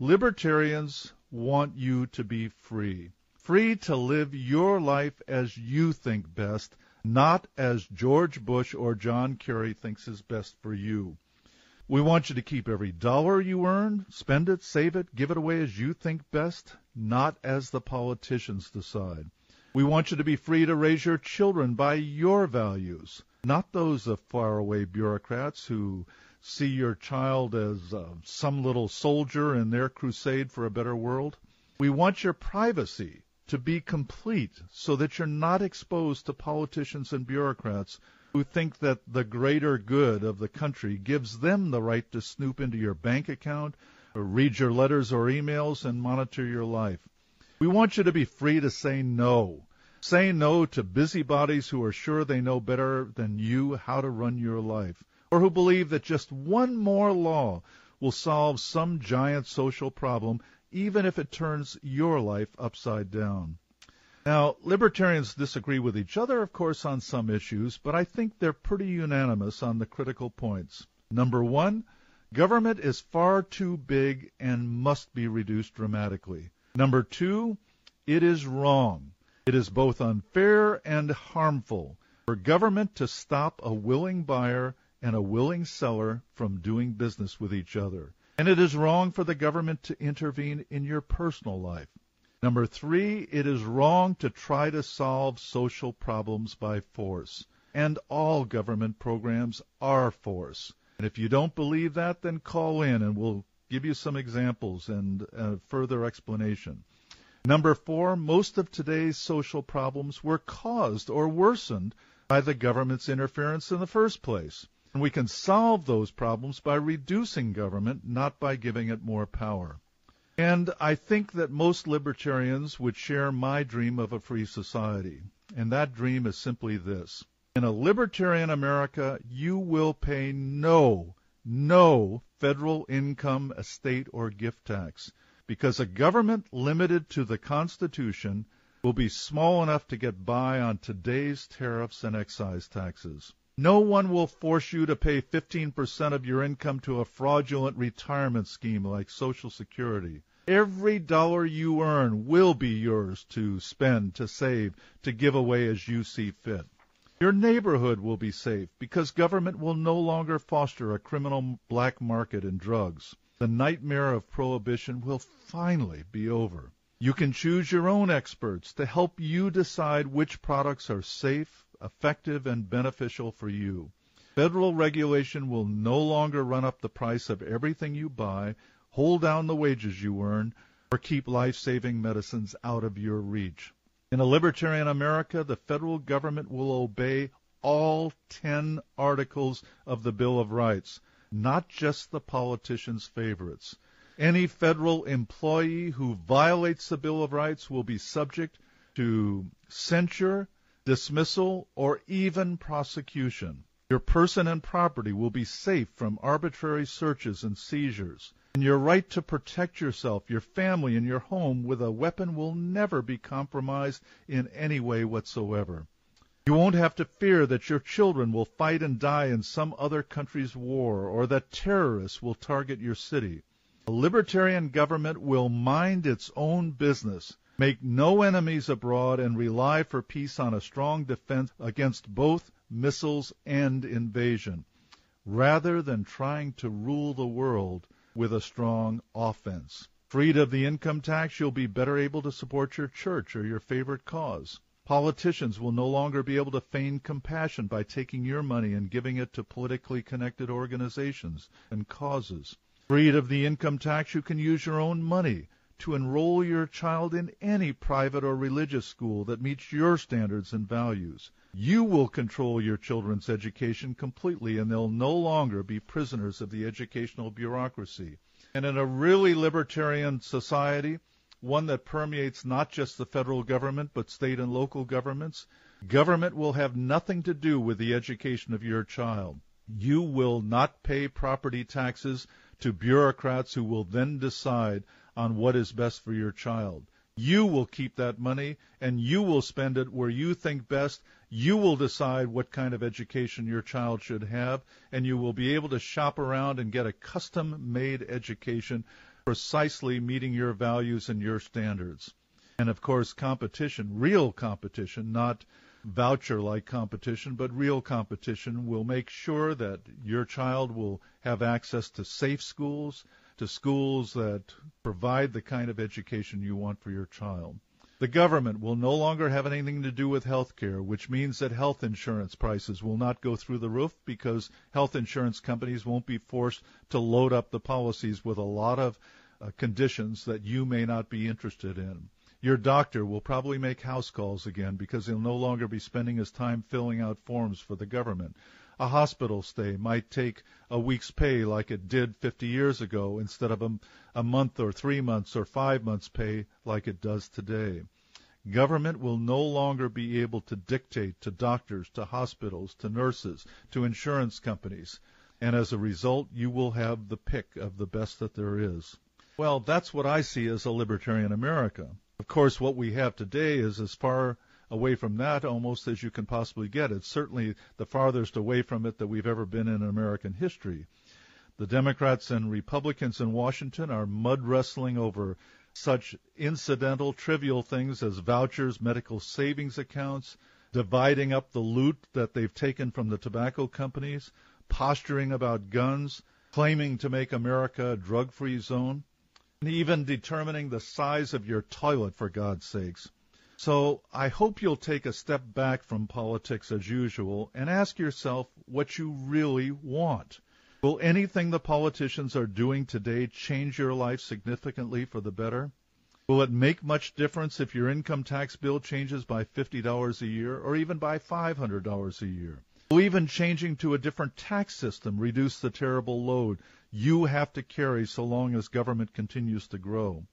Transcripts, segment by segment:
Libertarians want you to be free. Free to live your life as you think best, not as George Bush or John Kerry thinks is best for you. We want you to keep every dollar you earn, spend it, save it, give it away as you think best, not as the politicians decide. We want you to be free to raise your children by your values not those of faraway bureaucrats who see your child as uh, some little soldier in their crusade for a better world. We want your privacy to be complete so that you're not exposed to politicians and bureaucrats who think that the greater good of the country gives them the right to snoop into your bank account, uh, read your letters or emails, and monitor your life. We want you to be free to say no Say no to busybodies who are sure they know better than you how to run your life, or who believe that just one more law will solve some giant social problem, even if it turns your life upside down. Now, libertarians disagree with each other, of course, on some issues, but I think they're pretty unanimous on the critical points. Number one, government is far too big and must be reduced dramatically. Number two, it is wrong it is both unfair and harmful for government to stop a willing buyer and a willing seller from doing business with each other. And it is wrong for the government to intervene in your personal life. Number three, it is wrong to try to solve social problems by force. And all government programs are force. And if you don't believe that, then call in and we'll give you some examples and uh, further explanation. Number four, most of today's social problems were caused or worsened by the government's interference in the first place. And we can solve those problems by reducing government, not by giving it more power. And I think that most libertarians would share my dream of a free society. And that dream is simply this. In a libertarian America, you will pay no, no federal income, estate, or gift tax because a government limited to the Constitution will be small enough to get by on today's tariffs and excise taxes. No one will force you to pay 15% of your income to a fraudulent retirement scheme like Social Security. Every dollar you earn will be yours to spend, to save, to give away as you see fit. Your neighborhood will be safe because government will no longer foster a criminal black market in drugs. The nightmare of prohibition will finally be over. You can choose your own experts to help you decide which products are safe, effective, and beneficial for you. Federal regulation will no longer run up the price of everything you buy, hold down the wages you earn, or keep life saving medicines out of your reach. In a libertarian America, the federal government will obey all 10 articles of the Bill of Rights not just the politicians' favorites. Any federal employee who violates the Bill of Rights will be subject to censure, dismissal, or even prosecution. Your person and property will be safe from arbitrary searches and seizures. And your right to protect yourself, your family, and your home with a weapon will never be compromised in any way whatsoever. You won't have to fear that your children will fight and die in some other country's war, or that terrorists will target your city. A libertarian government will mind its own business, make no enemies abroad, and rely for peace on a strong defense against both missiles and invasion, rather than trying to rule the world with a strong offense. Freed of the income tax, you'll be better able to support your church or your favorite cause. Politicians will no longer be able to feign compassion by taking your money and giving it to politically connected organizations and causes. Freed of the income tax, you can use your own money to enroll your child in any private or religious school that meets your standards and values. You will control your children's education completely, and they'll no longer be prisoners of the educational bureaucracy. And in a really libertarian society, one that permeates not just the federal government, but state and local governments. Government will have nothing to do with the education of your child. You will not pay property taxes to bureaucrats who will then decide on what is best for your child. You will keep that money and you will spend it where you think best. You will decide what kind of education your child should have, and you will be able to shop around and get a custom made education precisely meeting your values and your standards. And of course, competition, real competition, not voucher like competition, but real competition will make sure that your child will have access to safe schools, to schools that provide the kind of education you want for your child. The government will no longer have anything to do with health care, which means that health insurance prices will not go through the roof because health insurance companies won't be forced to load up the policies with a lot of uh, conditions that you may not be interested in. Your doctor will probably make house calls again because he'll no longer be spending his time filling out forms for the government a hospital stay might take a week's pay like it did 50 years ago instead of a, a month or three months or five months pay like it does today. Government will no longer be able to dictate to doctors, to hospitals, to nurses, to insurance companies. And as a result, you will have the pick of the best that there is. Well, that's what I see as a libertarian America. Of course, what we have today is as far away from that almost as you can possibly get. It's certainly the farthest away from it that we've ever been in American history. The Democrats and Republicans in Washington are mud wrestling over such incidental, trivial things as vouchers, medical savings accounts, dividing up the loot that they've taken from the tobacco companies, posturing about guns, claiming to make America a drug free zone, and even determining the size of your toilet, for God's sakes. So I hope you'll take a step back from politics as usual and ask yourself what you really want. Will anything the politicians are doing today change your life significantly for the better? Will it make much difference if your income tax bill changes by $50 a year or even by $500 a year? Will even changing to a different tax system reduce the terrible load you have to carry so long as government continues to grow?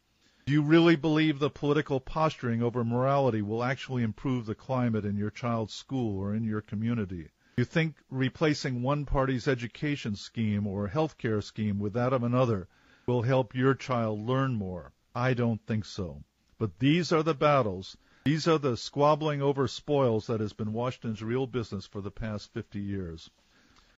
Do you really believe the political posturing over morality will actually improve the climate in your child's school or in your community? Do you think replacing one party's education scheme or health care scheme with that of another will help your child learn more? I don't think so. But these are the battles. These are the squabbling over spoils that has been Washington's real business for the past 50 years.